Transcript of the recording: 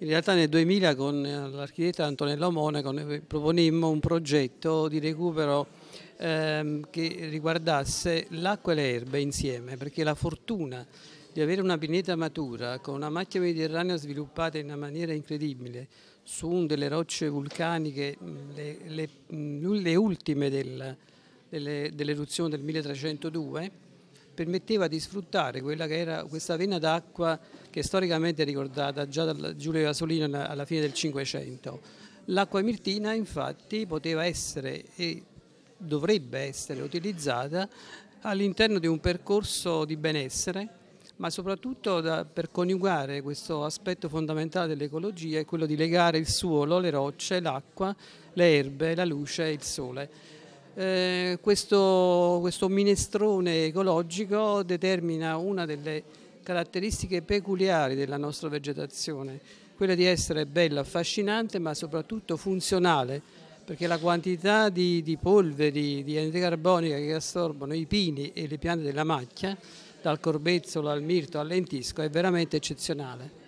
In realtà nel 2000 con eh, l'architetto Antonello Monaco noi eh, proponemmo un progetto di recupero ehm, che riguardasse l'acqua e le erbe insieme, perché la fortuna di avere una pineta matura con una macchia mediterranea sviluppata in una maniera incredibile su delle rocce vulcaniche, le, le, le ultime del, dell'eruzione del 1302, permetteva di sfruttare quella che era questa vena d'acqua che è storicamente ricordata già da Giulio Gasolino alla fine del Cinquecento. L'acqua mirtina infatti poteva essere e dovrebbe essere utilizzata all'interno di un percorso di benessere ma soprattutto da, per coniugare questo aspetto fondamentale dell'ecologia è quello di legare il suolo, le rocce, l'acqua, le erbe, la luce e il sole eh, questo, questo minestrone ecologico determina una delle caratteristiche peculiari della nostra vegetazione, quella di essere bella, affascinante ma soprattutto funzionale perché la quantità di, di polveri, di anidride carbonica che assorbono i pini e le piante della macchia, dal corbezzolo al mirto al lentisco, è veramente eccezionale.